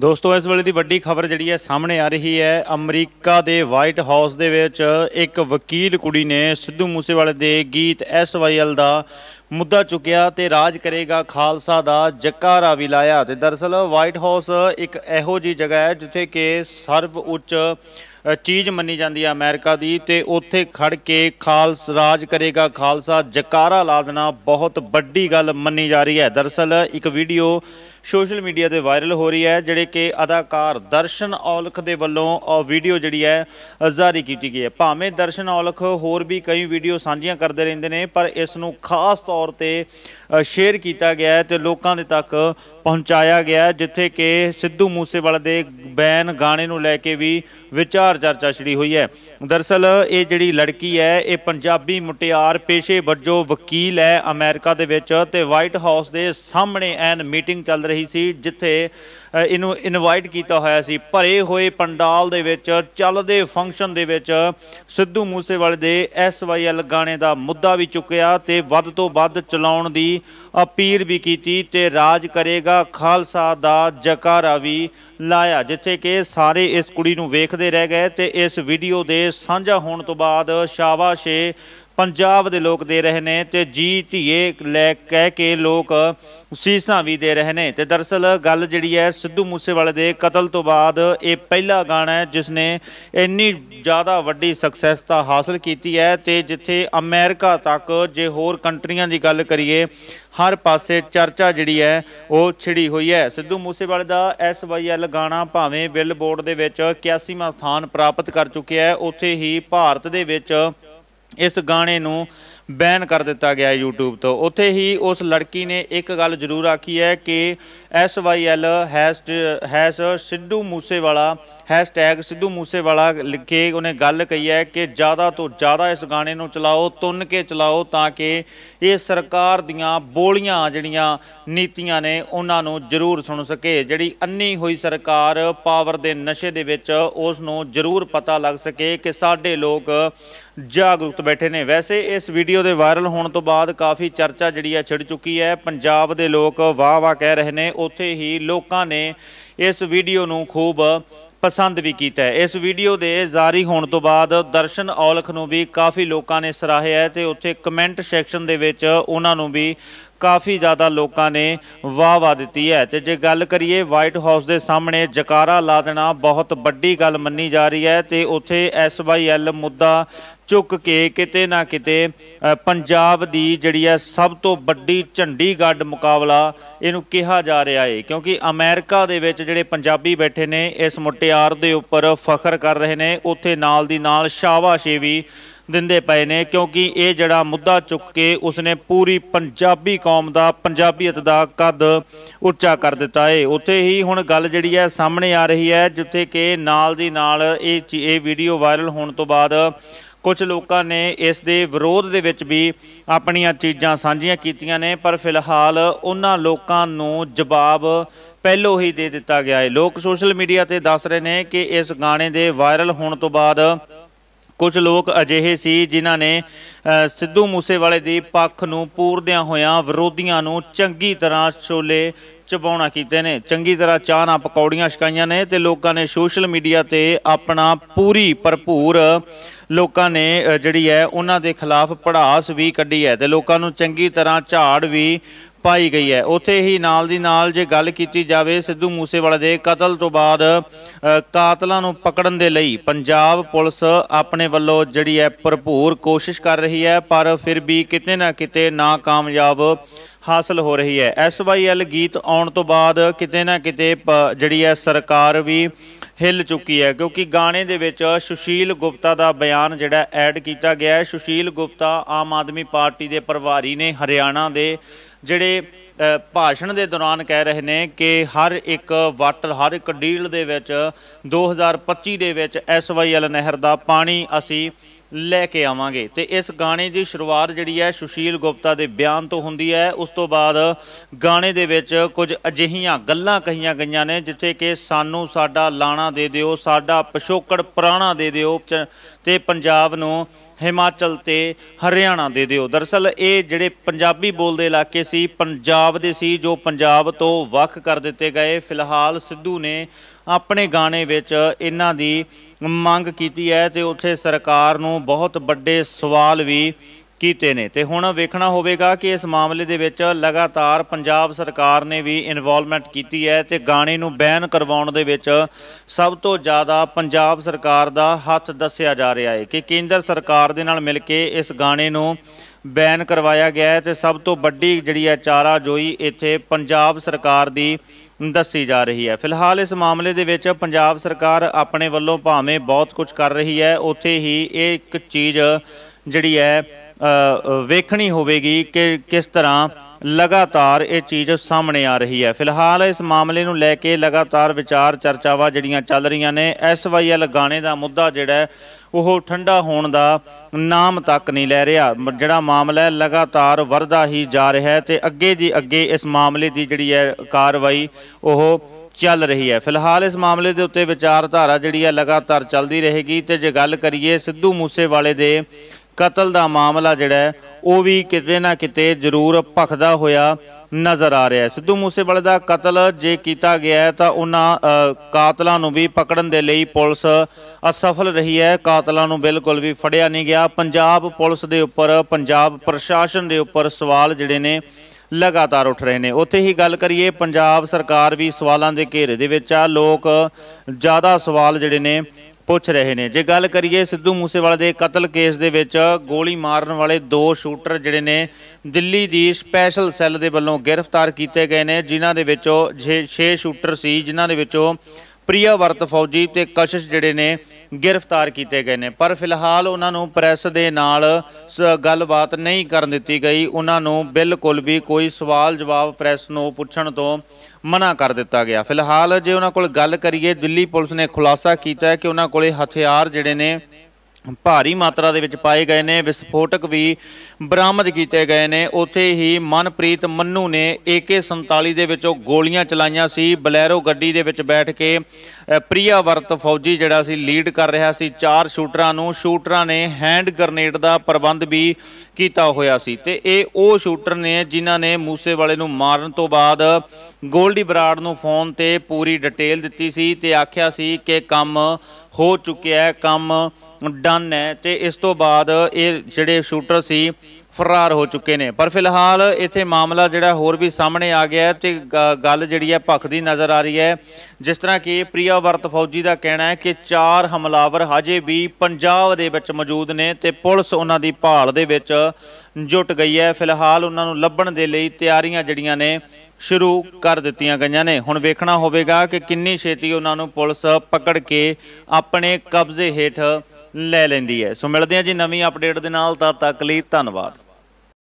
ਦੋਸਤੋ ਇਸ ਵੇਲੇ ਦੀ ਵੱਡੀ ਖਬਰ ਜਿਹੜੀ ਹੈ ਸਾਹਮਣੇ ਆ ਰਹੀ ਹੈ ਅਮਰੀਕਾ ਦੇ ਵਾਈਟ ਹਾਊਸ ਦੇ ਵਿੱਚ ਇੱਕ ਵਕੀਲ ਕੁੜੀ ਨੇ ਸਿੱਧੂ ਮੂਸੇਵਾਲੇ ਦੇ ਗੀਤ ਐਸਵਾਈਐਲ ਦਾ ਮੁੱਦਾ ਚੁੱਕਿਆ ਤੇ ਰਾਜ ਕਰੇਗਾ ਖਾਲਸਾ ਦਾ ਜੱਕਾ ਵੀ ਲਾਇਆ ਤੇ ਦਰਸਲ ਵਾਈਟ ਹਾਊਸ ਇੱਕ ਇਹੋ ਜੀ ਜਗ੍ਹਾ ਹੈ ਜਿੱਥੇ ਕਿ ਸਰਵ ਉੱਚ ਚੀਜ਼ ਮੰਨੀ ਜਾਂਦੀ ਹੈ ਅਮਰੀਕਾ ਦੀ ਤੇ ਉੱਥੇ ਖੜ ਕੇ ਖਾਲਸ ਰਾਜ ਕਰੇਗਾ ਖਾਲਸਾ ਜੱਕਾਰਾ ਲਾ ਦੇਣਾ ਬਹੁਤ ਵੱਡੀ ਗੱਲ ਮੰਨੀ ਜਾ ਰਹੀ ਹੈ ਦਰਸਲ ਇੱਕ ਵੀਡੀਓ ਸੋਸ਼ਲ ਮੀਡੀਆ ਤੇ ਵਾਇਰਲ ਹੋ ਰਹੀ ਹੈ ਜਿਹੜੇ ਕਿ ਅਦਾਕਾਰ ਦਰਸ਼ਨ ਔਲਖ ਦੇ ਵੱਲੋਂ ਉਹ ਵੀਡੀਓ ਜਿਹੜੀ ਹੈ ਜ਼ਾਰੀ ਕੀਤੀ ਗਈ ਹੈ ਭਾਵੇਂ ਦਰਸ਼ਨ ਔਲਖ ਹੋਰ ਵੀ ਕਈ ਵੀਡੀਓ ਸਾਂਝੀਆਂ ਕਰਦੇ ਰਹਿੰਦੇ ਨੇ ਪਰ ਇਸ ਨੂੰ ਖਾਸ ਤੌਰ ਤੇ ਸ਼ੇਅਰ ਕੀਤਾ ਗਿਆ ਤੇ ਲੋਕਾਂ ਦੇ ਤੱਕ ਪਹੁੰਚਾਇਆ ਗਿਆ ਜਿੱਥੇ ਕਿ ਸਿੱਧੂ ਮੂਸੇਵਾਲ ਦੇ ਬੈਨ ਗਾਣੇ ਨੂੰ ਲੈ ਕੇ ਵੀ ਵਿਚਾਰ ਚਰਚਾ ਛਿੜੀ ਹੋਈ ਹੈ ਦਰਸਲ ਇਹ ਜਿਹੜੀ ਲੜਕੀ ਹੈ ਇਹ ਪੰਜਾਬੀ ਮੁਟਿਆਰ ਪੇਸ਼ੇ ਵੱਜੋ ਵਕੀਲ ਹੈ ਅਮਰੀਕਾ ਦੇ ਵਿੱਚ ਤੇ ਵਾਈਟ ਹਾਊਸ ਦੇ ਸਾਹਮਣੇ ਐਨ ਮੀਟਿੰਗ ਚੱਲ ਰਹੀ ਸੀ ਜਿੱਥੇ ਇਹਨੂੰ ਇਨਵਾਈਟ ਕੀਤਾ ਹੋਇਆ ਸੀ ਭਰੇ ਹੋਏ ਪੰਡਾਲ ਦੇ ਵਿੱਚ ਚੱਲਦੇ ਫੰਕਸ਼ਨ ਦੇ ਵਿੱਚ ਸਿੱਧੂ ਮੂਸੇਵਾਲੇ ਦੇ ਐਸਵਾਈਐਲ ਗਾਣੇ ਦਾ ਮੁੱਦਾ ਵੀ ਚੁੱਕਿਆ ਤੇ ਵੱਧ ਤੋਂ ਵੱਧ ਚਲਾਉਣ ਦੀ ਅਪੀਲ ਵੀ ਕੀਤੀ ਤੇ ਰਾਜ ਕਰੇਗਾ ਖਾਲਸਾ ਦਾ ਜਕਾਰਾ ਵੀ ਲਾਇਆ ਜਿੱਥੇ ਕਿ ਸਾਰੇ ਇਸ ਕੁੜੀ ਨੂੰ ਵੇਖਦੇ ਰਹਿ ਗਏ ਤੇ ਇਸ ਵੀਡੀਓ ਦੇ ਸਾਂਝਾ ਹੋਣ ਤੋਂ ਬਾਅਦ ਸ਼ਾਬਾਸ਼ੇ ਪੰਜਾਬ ਦੇ ਲੋਕ ਦੇ ਰਹੇ ਨੇ ਤੇ ਜੀ ਧੀਏ ਲੈ ਕਹਿ ਕੇ ਲੋਕ ਸੀਸਾਂ ਵੀ ਦੇ ਰਹੇ ਨੇ ਤੇ ਦਰਸਲ ਗੱਲ ਜਿਹੜੀ ਹੈ ਸਿੱਧੂ ਮੂਸੇਵਾਲੇ ਦੇ ਕਤਲ ਤੋਂ ਬਾਅਦ ਇਹ ਪਹਿਲਾ ਗਾਣਾ ਹੈ ਜਿਸ ਨੇ ਇੰਨੀ ਜ਼ਿਆਦਾ ਵੱਡੀ ਸਕਸੈਸ ਤਾਂ ਹਾਸਲ ਕੀਤੀ ਹੈ ਤੇ ਜਿੱਥੇ ਅਮਰੀਕਾ ਤੱਕ ਜੇ ਹੋਰ ਕੰਟਰੀਆਂ ਦੀ ਗੱਲ ਕਰੀਏ ਹਰ ਪਾਸੇ ਚਰਚਾ ਜਿਹੜੀ ਹੈ ਉਹ ਛਿੜੀ ਹੋਈ ਹੈ ਸਿੱਧੂ ਮੂਸੇਵਾਲੇ ਦਾ ਐਲ ਗਾਣਾ ਭਾਵੇਂ ਬਿਲਬੋਰਡ ਦੇ ਵਿੱਚ 81ਵਾਂ ਸਥਾਨ ਪ੍ਰਾਪਤ ਕਰ ਚੁੱਕਿਆ ਹੈ ਉੱਥੇ ਹੀ ਭਾਰਤ ਦੇ ਵਿੱਚ ਇਸ ਗਾਣੇ ਨੂੰ ਬੈਨ ਕਰ ਦਿੱਤਾ ਗਿਆ YouTube ਤੋਂ ਉੱਥੇ ਹੀ ਉਸ ਲੜਕੀ ਨੇ ਇੱਕ ਗੱਲ ਜ਼ਰੂਰ ਆਖੀ ਹੈ ਕਿ SYL hash hash Sidhu Moosewala hashtag Sidhu Moosewala ਲਿਖੇ ਉਹਨੇ ਗੱਲ ਕਹੀ ਹੈ ਕਿ ਜ਼ਿਆਦਾ ਤੋਂ ਜ਼ਿਆਦਾ ਇਸ ਗਾਣੇ ਨੂੰ ਚਲਾਓ ਤੁੰਨ ਕੇ ਚਲਾਓ ਤਾਂ ਕਿ ਇਹ ਸਰਕਾਰ ਦੀਆਂ ਬੋਲੀਆਂ ਜਿਹੜੀਆਂ ਨੀਤੀਆਂ ਨੇ ਉਹਨਾਂ ਨੂੰ ਜ਼ਰੂਰ ਸੁਣ ਸਕੇ ਜਿਹੜੀ ਅੰਨੀ ਹੋਈ ਸਰਕਾਰ ਪਾਵਰ ਦੇ ਨਸ਼ੇ ਦੇ ਵਿੱਚ ਉਸ ਨੂੰ ਜ਼ਰੂਰ ਪਤਾ ਲੱਗ ਸਕੇ ਕਿ ਸਾਡੇ ਲੋਕ ਜਾਗਰੂਕ ਬੈਠੇ ਨੇ ਵੈਸੇ ਇਸ ਵੀਡੀਓ ਦੇ ਵਾਇਰਲ ਹੋਣ ਤੋਂ ਬਾਅਦ ਕਾਫੀ ਚਰਚਾ ਜਿਹੜੀ ਹੈ ਛਿੜ ਚੁੱਕੀ ਹੈ ਪੰਜਾਬ ਦੇ ਲੋਕ ਵਾਹ ਵਾਹ ਕਹਿ ਰਹੇ ਨੇ ਉੱਥੇ ਹੀ ਲੋਕਾਂ ਨੇ ਇਸ ਵੀਡੀਓ ਨੂੰ ਖੂਬ ਪਸੰਦ ਵੀ ਕੀਤਾ ਹੈ ਇਸ ਵੀਡੀਓ ਦੇ ਜਾਰੀ ਹੋਣ ਤੋਂ ਬਾਅਦ ਦਰਸ਼ਨ ਔਲਖ ਨੂੰ ਵੀ ਕਾਫੀ ਲੋਕਾਂ ਨੇ ਸਰਾਹਿਆ ਹੈ ਤੇ ਉੱਥੇ ਕਮੈਂਟ ਸੈਕਸ਼ਨ ਦੇ ਵਿੱਚ ਉਹਨਾਂ ਨੂੰ ਵੀ ਕਾਫੀ ਜ਼ਿਆਦਾ ਲੋਕਾਂ ਨੇ ਵਾਹ ਵਾਹ ਦਿੱਤੀ ਹੈ ਤੇ ਜੇ ਗੱਲ ਕਰੀਏ ਵਾਈਟ ਹਾਊਸ ਦੇ ਸਾਹਮਣੇ ਜਕਾਰਾ ਲਾ ਦੇਣਾ ਬਹੁਤ ਵੱਡੀ ਗੱਲ ਮੰਨੀ ਜਾ ਰਹੀ ਹੈ ਤੇ ਉੱਥੇ ਐਸਵਾਈਐਲ ਮੁੱਦਾ ਚੁੱਕ ਕੇ ਕਿਤੇ ਨਾ ਕਿਤੇ ਪੰਜਾਬ ਦੀ ਜਿਹੜੀ ਹੈ ਸਭ ਤੋਂ ਵੱਡੀ ਝੰਡੀ ਗੱਡ ਮੁਕਾਬਲਾ ਇਹਨੂੰ ਕਿਹਾ ਜਾ ਰਿਹਾ ਹੈ ਕਿਉਂਕਿ ਅਮਰੀਕਾ ਦੇ ਵਿੱਚ ਜਿਹੜੇ ਪੰਜਾਬੀ ਬੈਠੇ ਨੇ ਇਸ ਮੁਟਿਆਰ ਦੇ ਉੱਪਰ ਫਖਰ ਕਰ ਰਹੇ ਨੇ ਉੱਥੇ ਨਾਲ ਦੀ ਨਾਲ ਸ਼ਾਬਾਸ਼ੇ ਵੀ ਦਿੰਦੇ ਪਏ ਨੇ ਕਿਉਂਕਿ ਇਹ ਜਿਹੜਾ ਮੁੱਦਾ ਚੁੱਕ ਕੇ ਉਸਨੇ ਪੂਰੀ ਪੰਜਾਬੀ ਕੌਮ ਦਾ ਪੰਜਾਬੀਅਤ ਦਾ ਕੱਦ ਉੱਚਾ ਕਰ ਦਿੱਤਾ ਏ ਉੱਥੇ ਹੀ ਹੁਣ ਗੱਲ ਜਿਹੜੀ ਹੈ ਸਾਹਮਣੇ ਆ ਰਹੀ ਹੈ ਜਿੱਥੇ ਕਿ ਨਾਲ ਦੀ ਨਾਲ ਇਹ ਇਹ ਵੀਡੀਓ ਵਾਇਰਲ ਹੋਣ ਤੋਂ ਬਾਅਦ ਕੁਝ ਲੋਕਾਂ ਨੇ ਇਸ ਦੇ ਵਿਰੋਧ ਦੇ ਵਿੱਚ ਵੀ ਆਪਣੀਆਂ ਚੀਜ਼ਾਂ ਸਾਂਝੀਆਂ ਕੀਤੀਆਂ ਨੇ ਪਰ ਫਿਲਹਾਲ ਉਹਨਾਂ ਲੋਕਾਂ ਨੂੰ ਜਵਾਬ ਪਹਿਲੋ ਹੀ ਦੇ ਦਿੱਤਾ ਗਿਆ ਹੈ ਲੋਕ ਸੋਸ਼ਲ ਮੀਡੀਆ ਤੇ ਦੱਸ ਰਹੇ ਨੇ ਕਿ ਇਸ ਗਾਣੇ ਦੇ ਵਾਇਰਲ ਹੋਣ ਤੋਂ ਬਾਅਦ ਕੁਝ ਲੋਕ ਅਜਿਹੇ ਸੀ ਜਿਨ੍ਹਾਂ ਨੇ ਸਿੱਧੂ ਮੂਸੇਵਾਲੇ ਦੀ ਪੱਖ ਨੂੰ ਪੂਰਦਿਆਂ ਹੋਇਆਂ ਵਿਰੋਧੀਆਂ ਨੂੰ ਚੰਗੀ ਤਰ੍ਹਾਂ ਛੋਲੇ ਚਬਾਉਣਾ ਕੀਤੇ ਨੇ ਚੰਗੀ ਤਰ੍ਹਾਂ ਚਾਹ ਨਾਲ ਪਕੌੜੀਆਂ ਛਕਾਈਆਂ ਨੇ ਤੇ ਲੋਕਾਂ ਨੇ ਸੋਸ਼ਲ ਮੀਡੀਆ ਤੇ ਆਪਣਾ ਪੂਰੀ ਭਰਪੂਰ ਲੋਕਾਂ ਨੇ ਜਿਹੜੀ ਹੈ ਉਹਨਾਂ ਦੇ ਖਿਲਾਫ ਪੜਾਸ ਵੀ ਕੱਢੀ ਹੈ ਤੇ ਲੋਕਾਂ ਨੂੰ ਚੰਗੀ ਤਰ੍ਹਾਂ ਝਾੜ ਵੀ ਪਾਈ ਗਈ ਹੈ ਉਥੇ ਹੀ ਨਾਲ ਦੀ ਨਾਲ ਜੇ ਗੱਲ ਕੀਤੀ ਜਾਵੇ ਸਿੱਧੂ ਮੂਸੇਵਾਲਾ ਦੇ ਕਤਲ ਤੋਂ ਬਾਅਦ ਕਾਤਲਾਂ ਨੂੰ ਪਕੜਨ ਦੇ ਲਈ ਪੰਜਾਬ ਪੁਲਿਸ ਆਪਣੇ ਵੱਲੋਂ ਜਿਹੜੀ ਹੈ ਭਰਪੂਰ ਕੋਸ਼ਿਸ਼ ਕਰ ਰਹੀ ਹੈ ਪਰ ਫਿਰ ਵੀ ਕਿਤੇ ਨਾ ਕਿਤੇ ਨਾਕਾਮਯਾਬ ਹਾਸਲ ਹੋ ਰਹੀ ਹੈ ਐਸਵਾਈਐਲ ਗੀਤ ਆਉਣ ਤੋਂ ਬਾਅਦ ਕਿਤੇ ਨਾ ਕਿਤੇ ਜਿਹੜੀ ਹੈ ਸਰਕਾਰ ਵੀ ਹਿੱਲ ਚੁੱਕੀ ਹੈ ਕਿਉਂਕਿ ਗਾਣੇ ਦੇ ਵਿੱਚ ਸੁਸ਼ੀਲ ਗੁਪਤਾ ਦਾ ਬਿਆਨ ਜਿਹੜਾ ਐਡ ਕੀਤਾ ਗਿਆ ਹੈ ਸੁਸ਼ੀਲ ਗੁਪਤਾ ਆਮ ਆਦਮੀ ਪਾਰਟੀ ਦੇ ਪ੍ਰਭਾਰੀ ਨੇ ਹਰਿਆਣਾ ਦੇ ਜਿਹੜੇ ਭਾਸ਼ਣ ਦੇ ਦੌਰਾਨ ਕਹਿ ਰਹੇ ਨੇ ਕਿ ਹਰ ਇੱਕ ਵਾਟ ਹਰ ਇੱਕ ਡੀਲ ਦੇ ਵਿੱਚ 2025 ਦੇ ਵਿੱਚ ਐਸਵਾਈਐਲ ਨਹਿਰ ਦਾ ਪਾਣੀ ਅਸੀਂ ਲੈ ਕੇ ਆਵਾਂਗੇ ਤੇ ਇਸ ਗਾਣੇ ਦੀ ਸ਼ੁਰੂਆਤ ਜਿਹੜੀ ਹੈ ਸੁਸ਼ੀਲ ਗੁਪਤਾ ਦੇ ਬਿਆਨ ਤੋਂ ਹੁੰਦੀ ਹੈ ਉਸ ਤੋਂ ਬਾਅਦ ਗਾਣੇ ਦੇ ਵਿੱਚ ਕੁਝ ਅਜਿਹੀਆਂ ਗੱਲਾਂ ਕਹੀਆਂ ਗਈਆਂ ਨੇ ਜਿੱਥੇ ਕਿ ਸਾਨੂੰ ਸਾਡਾ ਲਾਣਾ ਦੇ ਦਿਓ ਸਾਡਾ ਪਸ਼ੋਕੜ ਪੁਰਾਣਾ ਦੇ ਦਿਓ ਤੇ ਪੰਜਾਬ ਨੂੰ ਹਿਮਾਚਲ ਤੇ ਹਰਿਆਣਾ ਦੇ ਦਿਓ ਦਰਸਲ ਇਹ ਜਿਹੜੇ ਪੰਜਾਬੀ ਬੋਲਦੇ ਇਲਾਕੇ ਸੀ ਪੰਜਾਬ ਦੇ ਸੀ ਜੋ ਪੰਜਾਬ ਤੋਂ ਵੱਖ ਕਰ ਦਿੱਤੇ ਗਏ ਫਿਲਹਾਲ ਸਿੱਧੂ ਨੇ ਆਪਣੇ ਗਾਣੇ ਵਿੱਚ ਇਹਨਾਂ ਦੀ ਮੰਗ ਕੀਤੀ ਹੈ ਤੇ ਉੱਥੇ ਸਰਕਾਰ ਨੂੰ ਬਹੁਤ ਵੱਡੇ ਸਵਾਲ ਵੀ ਕੀਤੇ ਨੇ ਤੇ ਹੁਣ ਵੇਖਣਾ ਹੋਵੇਗਾ ਕਿ ਇਸ ਮਾਮਲੇ ਦੇ ਵਿੱਚ ਲਗਾਤਾਰ ਪੰਜਾਬ ਸਰਕਾਰ ਨੇ ਵੀ ਇਨਵੋਲਵਮੈਂਟ ਕੀਤੀ ਹੈ ਤੇ ਗਾਣੇ ਨੂੰ ਬੈਨ ਕਰਵਾਉਣ ਦੇ ਵਿੱਚ ਸਭ ਤੋਂ ਜ਼ਿਆਦਾ ਪੰਜਾਬ ਸਰਕਾਰ ਦਾ ਹੱਥ ਦੱਸਿਆ ਜਾ ਰਿਹਾ ਹੈ ਕਿ ਕੇਂਦਰ ਸਰਕਾਰ ਦੇ ਨਾਲ ਮਿਲ ਕੇ ਇਸ ਗਾਣੇ ਨੂੰ ਬੈਨ ਕਰਵਾਇਆ ਗਿਆ ਹੈ ਤੇ ਸਭ ਤੋਂ ਵੱਡੀ ਜਿਹੜੀ ਹੈ ਚਾਰਾ ਜੋਈ ਇੱਥੇ ਪੰਜਾਬ ਸਰਕਾਰ ਦੀ ਦੱਸੀ ਜਾ ਰਹੀ ਹੈ ਫਿਲਹਾਲ ਇਸ ਮਾਮਲੇ ਦੇ ਵਿੱਚ ਪੰਜਾਬ ਸਰਕਾਰ ਆਪਣੇ ਵੱਲੋਂ ਭਾਵੇਂ ਬਹੁਤ ਕੁਝ ਕਰ ਰਹੀ ਹੈ ਉੱਥੇ ਹੀ ਇਹ ਇੱਕ ਚੀਜ਼ ਜਿਹੜੀ ਹੈ ਵੇਖਣੀ ਹੋਵੇਗੀ ਕਿ ਕਿਸ ਤਰ੍ਹਾਂ ਲਗਾਤਾਰ ਇਹ ਚੀਜ਼ ਸਾਹਮਣੇ ਆ ਰਹੀ ਹੈ ਫਿਲਹਾਲ ਇਸ ਮਾਮਲੇ ਨੂੰ ਲੈ ਕੇ ਲਗਾਤਾਰ ਵਿਚਾਰ ਚਰਚਾਵਾ ਜਿਹੜੀਆਂ ਚੱਲ ਰਹੀਆਂ ਨੇ ਐਸਵਾਈਐਲ ਗਾਣੇ ਦਾ ਮੁੱਦਾ ਜਿਹੜਾ ਉਹ ਠੰਡਾ ਹੋਣ ਦਾ ਨਾਮ ਤੱਕ ਨਹੀਂ ਲੈ ਰਿਹਾ ਜਿਹੜਾ ਮਾਮਲਾ ਹੈ ਲਗਾਤਾਰ ਵਰਦਾ ਹੀ ਜਾ ਰਿਹਾ ਹੈ ਤੇ ਅੱਗੇ ਦੀ ਅੱਗੇ ਇਸ ਮਾਮਲੇ ਦੀ ਜਿਹੜੀ ਹੈ ਕਾਰਵਾਈ ਉਹ ਚੱਲ ਰਹੀ ਹੈ ਫਿਲਹਾਲ ਇਸ ਮਾਮਲੇ ਦੇ ਉੱਤੇ ਵਿਚਾਰਧਾਰਾ ਜਿਹੜੀ ਹੈ ਲਗਾਤਾਰ ਚੱਲਦੀ ਰਹੇਗੀ ਤੇ ਜੇ ਗੱਲ ਕਰੀਏ ਸਿੱਧੂ ਮੂਸੇਵਾਲੇ ਦੇ ਕਤਲ ਦਾ ਮਾਮਲਾ ਜਿਹੜਾ ਉਹ ਵੀ ਕਿਤੇ ਨਾ ਕਿਤੇ ਜ਼ਰੂਰ ਭਖਦਾ ਹੋਇਆ ਨਜ਼ਰ ਆ ਰਿਹਾ ਸਿੱਧੂ ਮੂਸੇਵਾਲੇ ਦਾ ਕਤਲ ਜੇ ਕੀਤਾ ਗਿਆ ਤਾਂ ਉਹਨਾਂ ਕਾਤਲਾਂ ਨੂੰ ਵੀ ਪਕੜਨ ਦੇ ਲਈ ਪੁਲਿਸ ਅਸਫਲ ਰਹੀ ਹੈ ਕਾਤਲਾਂ ਨੂੰ ਬਿਲਕੁਲ ਵੀ ਫੜਿਆ ਨਹੀਂ ਗਿਆ ਪੰਜਾਬ ਪੁਲਿਸ ਦੇ ਉੱਪਰ ਪੰਜਾਬ ਪ੍ਰਸ਼ਾਸਨ ਦੇ ਉੱਪਰ ਸਵਾਲ ਜਿਹੜੇ ਨੇ ਲਗਾਤਾਰ ਉੱਠ ਰਹੇ ਨੇ ਉੱਥੇ ਹੀ ਗੱਲ ਕਰੀਏ ਪੰਜਾਬ ਸਰਕਾਰ ਵੀ ਸਵਾਲਾਂ ਦੇ ਘੇਰੇ ਦੇ ਵਿੱਚ ਆ ਲੋਕ ਜ਼ਿਆਦਾ ਸਵਾਲ ਜਿਹੜੇ ਨੇ ਪੁੱਛ ਰਹੇ ਨੇ ਜੇ ਗੱਲ ਕਰੀਏ ਸਿੱਧੂ ਮੂਸੇਵਾਲੇ ਦੇ ਕਤਲ ਕੇਸ ਦੇ ਵਿੱਚ ਗੋਲੀ ਮਾਰਨ ਵਾਲੇ ਦੋ ਸ਼ੂਟਰ ਜਿਹੜੇ ਨੇ ਦਿੱਲੀ ਦੀ ਸਪੈਸ਼ਲ ਸੈੱਲ ਦੇ ਵੱਲੋਂ ਗ੍ਰਿਫਤਾਰ ਕੀਤੇ ਗਏ ਨੇ ਜਿਨ੍ਹਾਂ ਦੇ ਵਿੱਚੋਂ 6 ਸ਼ੂਟਰ ਸੀ ਜਿਨ੍ਹਾਂ ਦੇ ਵਿੱਚੋਂ ਪ੍ਰਿਆਵਰਤ ਫੌਜੀ ਤੇ ਕਸ਼ਿਸ਼ ਜਿਹੜੇ ਨੇ ਗ੍ਰਿਫਤਾਰ ਕੀਤੇ ਗਏ ਨੇ ਪਰ ਫਿਲਹਾਲ ਉਹਨਾਂ ਨੂੰ ਪ੍ਰੈਸ ਦੇ ਨਾਲ ਗੱਲਬਾਤ ਨਹੀਂ ਕਰਨ ਦਿੱਤੀ ਗਈ ਉਹਨਾਂ ਨੂੰ ਬਿਲਕੁਲ ਵੀ ਕੋਈ ਸਵਾਲ ਜਵਾਬ ਪ੍ਰੈਸ ਨੂੰ ਪੁੱਛਣ ਤੋਂ ਮਨਾ ਕਰ ਦਿੱਤਾ ਗਿਆ ਫਿਲਹਾਲ ਜੇ ਉਹਨਾਂ ਕੋਲ ਗੱਲ ਕਰੀਏ ਦਿੱਲੀ ਪੁਲਿਸ ਨੇ ਖੁਲਾਸਾ ਕੀਤਾ ਹੈ ਕਿ ਉਹਨਾਂ ਕੋਲੇ ਹਥਿਆਰ ਜਿਹੜੇ ਨੇ ਭਾਰੀ ਮਾਤਰਾ ਦੇ ਵਿੱਚ ਪਾਏ ਗਏ ਨੇ ਵਿਸਫੋਟਕ ਵੀ ਬਰਾਮਦ ਕੀਤੇ ਗਏ ਨੇ ਉੱਥੇ ਹੀ ਮਨਪ੍ਰੀਤ ਮੰਨੂ ਨੇ AK47 ਦੇ ਵਿੱਚੋਂ ਗੋਲੀਆਂ ਚਲਾਈਆਂ ਸੀ ਬਲੈਰੋ ਗੱਡੀ ਦੇ ਵਿੱਚ ਬੈਠ ਕੇ ਪ੍ਰਿਆਵਰਤ ਫੌਜੀ ਜਿਹੜਾ ਸੀ ਲੀਡ ਕਰ ਰਿਹਾ ਸੀ ਚਾਰ ਸ਼ੂਟਰਾਂ ਨੂੰ ਸ਼ੂਟਰਾਂ ਨੇ ਹੈਂਡ ਗ੍ਰਨੇਡ ਦਾ ਪ੍ਰਬੰਧ ਵੀ ਕੀਤਾ ਹੋਇਆ ਸੀ ਤੇ ਇਹ ਉਹ ਸ਼ੂਟਰ ਨੇ ਜਿਨ੍ਹਾਂ ਨੇ ਮੂਸੇ ਵਾਲੇ ਨੂੰ ਮਾਰਨ ਤੋਂ ਬਾਅਦ ਗੋਲਡੀ ਬਰਾੜ ਨੂੰ ਫੋਨ ਤੇ ਪੂਰੀ ਡਿਟੇਲ ਦਿੱਤੀ ਸੀ ਤੇ ਆਖਿਆ ਸੀ ਕਿ ਕੰਮ ਹੋ ਚੁੱਕਿਆ ਹੈ ਕੰਮ ਡਨ ਹੈ ਤੇ ਇਸ ਤੋਂ ਬਾਅਦ ਇਹ ਜਿਹੜੇ ਸ਼ੂਟਰ ਸੀ ਫਰਾਰ ਹੋ ਚੁੱਕੇ ਨੇ ਪਰ ਫਿਲਹਾਲ ਇੱਥੇ ਮਾਮਲਾ ਜਿਹੜਾ ਹੋਰ ਵੀ ਸਾਹਮਣੇ ਆ ਗਿਆ ਤੇ ਗੱਲ ਜਿਹੜੀ ਹੈ ਭੱਖ ਦੀ ਨਜ਼ਰ ਆ ਰਹੀ ਹੈ ਜਿਸ ਤਰ੍ਹਾਂ ਕਿ ਵਰਤ ਫੌਜੀ ਦਾ ਕਹਿਣਾ ਹੈ ਕਿ ਚਾਰ ਹਮਲਾਵਰ ਹਜੇ ਵੀ ਪੰਜਾਬ ਦੇ ਵਿੱਚ ਮੌਜੂਦ ਨੇ ਤੇ ਪੁਲਿਸ ਉਹਨਾਂ ਦੀ ਭਾਲ ਦੇ ਵਿੱਚ ਜੁਟ ਗਈ ਹੈ ਫਿਲਹਾਲ ਉਹਨਾਂ ਨੂੰ ਲੱਭਣ ਦੇ ਲਈ ਤਿਆਰੀਆਂ ਜਿਹੜੀਆਂ ਨੇ ਸ਼ੁਰੂ ਕਰ ਦਿੱਤੀਆਂ ਗਈਆਂ ਨੇ ਹੁਣ ਵੇਖਣਾ ਹੋਵੇਗਾ ਕਿ ਕਿੰਨੀ ਛੇਤੀ ਉਹਨਾਂ ਨੂੰ ਪੁਲਿਸ ਪਕੜ ਕੇ ਆਪਣੇ ਕਬਜ਼ੇ ਹੇਠ ਲੈ ਲੈਂਦੀ ਹੈ ਸੋ ਮਿਲਦੇ ਹਾਂ ਜੀ ਨਵੀਂ ਅਪਡੇਟ ਦੇ ਨਾਲ ਤਦ ਤੱਕ ਲਈ ਧੰਨਵਾਦ